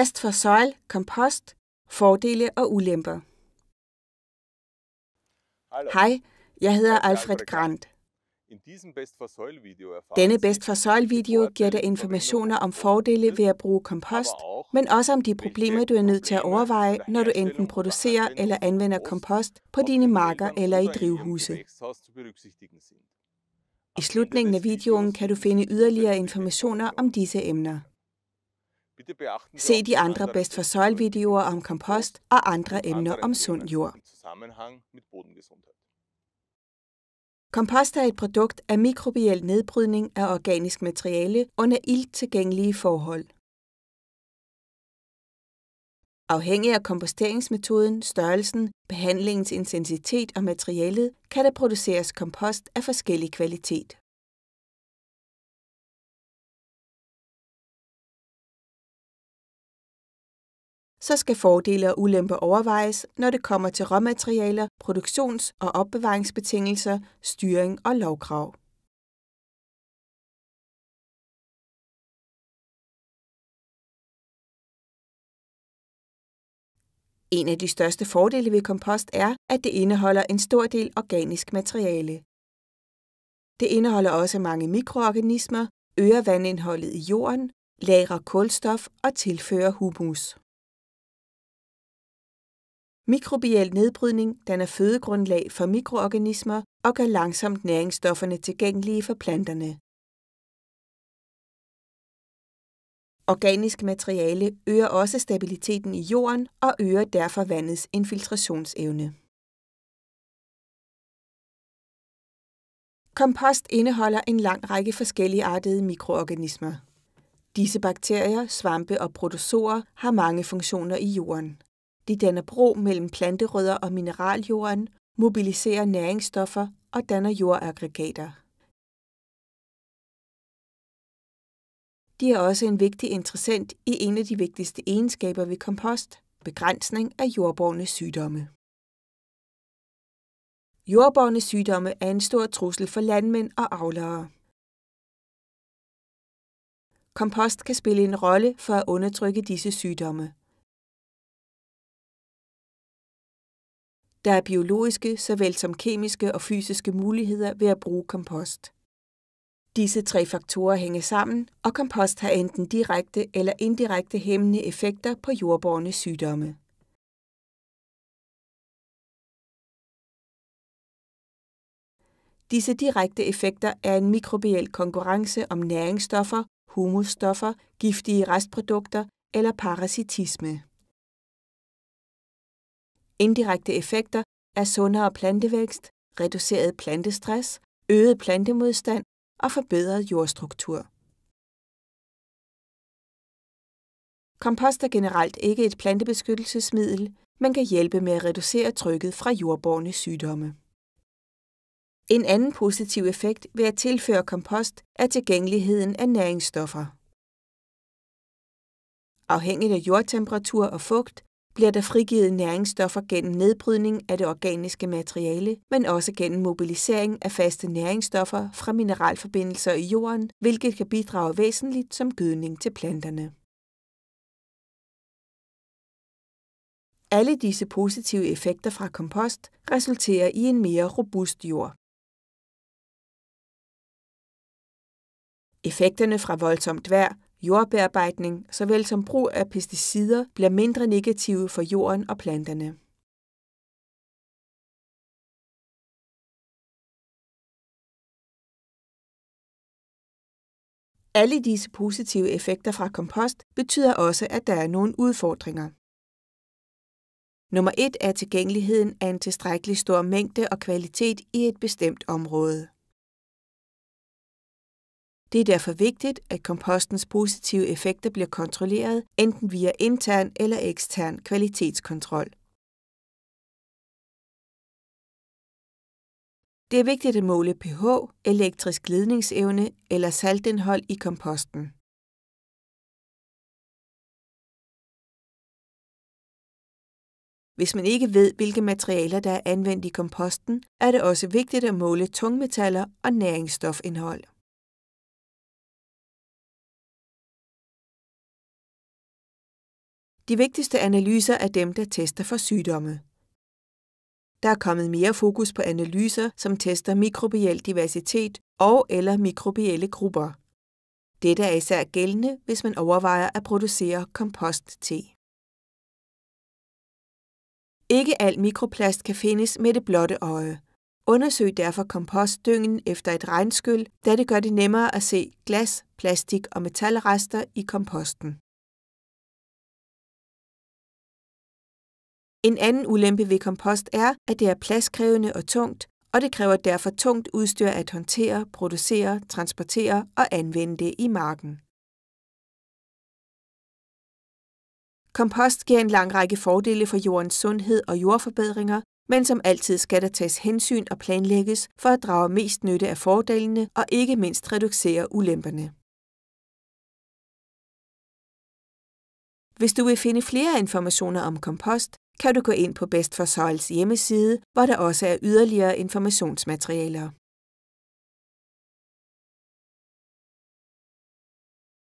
Best for Soil Kompost Fordele og ulemper. Hej, jeg hedder Alfred Grant. Denne Best for Soil-video giver dig informationer om fordele ved at bruge kompost, men også om de problemer, du er nødt til at overveje, når du enten producerer eller anvender kompost på dine marker eller i drivhuse. I slutningen af videoen kan du finde yderligere informationer om disse emner. Se de andre bedst for soil-videoer om kompost og andre emner om sund jord. Kompost er et produkt af mikrobiel nedbrydning af organisk materiale under ildtilgængelige forhold. Afhængig af komposteringsmetoden, størrelsen, behandlingens intensitet og materialet, kan der produceres kompost af forskellig kvalitet. så skal fordele og ulemper overvejes, når det kommer til råmaterialer, produktions- og opbevaringsbetingelser, styring og lovkrav. En af de største fordele ved kompost er, at det indeholder en stor del organisk materiale. Det indeholder også mange mikroorganismer, øger vandindholdet i jorden, lagrer kulstof og tilfører humus. Mikrobiel nedbrydning danner fødegrundlag for mikroorganismer og gør langsomt næringsstofferne tilgængelige for planterne. Organisk materiale øger også stabiliteten i jorden og øger derfor vandets infiltrationsevne. Kompost indeholder en lang række forskelligartede mikroorganismer. Disse bakterier, svampe og protozoer har mange funktioner i jorden. De danner bro mellem planterødder og mineraljorden, mobiliserer næringsstoffer og danner jordaggregater. De er også en vigtig interessant i en af de vigtigste egenskaber ved kompost, begrænsning af jordborgne sygdomme. Jordborgne sygdomme er en stor trussel for landmænd og avlere. Kompost kan spille en rolle for at undertrykke disse sygdomme. Der er biologiske såvel som kemiske og fysiske muligheder ved at bruge kompost. Disse tre faktorer hænger sammen, og kompost har enten direkte eller indirekte hæmmende effekter på jordborne sygdomme. Disse direkte effekter er en mikrobiel konkurrence om næringsstoffer, humusstoffer, giftige restprodukter eller parasitisme. Indirekte effekter er sundere plantevækst, reduceret plantestress, øget plantemodstand og forbedret jordstruktur. Kompost er generelt ikke et plantebeskyttelsesmiddel, men kan hjælpe med at reducere trykket fra jordborne sygdomme. En anden positiv effekt ved at tilføre kompost er tilgængeligheden af næringsstoffer. Afhængigt af jordtemperatur og fugt bliver der frigivet næringsstoffer gennem nedbrydning af det organiske materiale, men også gennem mobilisering af faste næringsstoffer fra mineralforbindelser i jorden, hvilket kan bidrage væsentligt som gødning til planterne. Alle disse positive effekter fra kompost resulterer i en mere robust jord. Effekterne fra voldsomt vejr jordbearbejdning såvel som brug af pesticider bliver mindre negative for jorden og planterne. Alle disse positive effekter fra kompost betyder også, at der er nogle udfordringer. Nummer 1 er tilgængeligheden af en tilstrækkelig stor mængde og kvalitet i et bestemt område. Det er derfor vigtigt, at kompostens positive effekter bliver kontrolleret enten via intern eller ekstern kvalitetskontrol. Det er vigtigt at måle pH, elektrisk ledningsevne eller saltindhold i komposten. Hvis man ikke ved, hvilke materialer, der er anvendt i komposten, er det også vigtigt at måle tungmetaller og næringsstofindhold. De vigtigste analyser er dem, der tester for sygdomme. Der er kommet mere fokus på analyser, som tester mikrobiel diversitet og eller mikrobielle grupper. Dette er især gældende, hvis man overvejer at producere kompost-te. Ikke alt mikroplast kan findes med det blotte øje. Undersøg derfor kompostdyngen efter et regnskyl, da det gør det nemmere at se glas, plastik og metalrester i komposten. En anden ulempe ved kompost er, at det er pladskrævende og tungt, og det kræver derfor tungt udstyr at håndtere, producere, transportere og anvende det i marken. Kompost giver en lang række fordele for jordens sundhed og jordforbedringer, men som altid skal der tages hensyn og planlægges for at drage mest nytte af fordelene og ikke mindst reducere ulemperne. Hvis du vil finde flere informationer om kompost, kan du gå ind på Best for Soils hjemmeside, hvor der også er yderligere informationsmaterialer.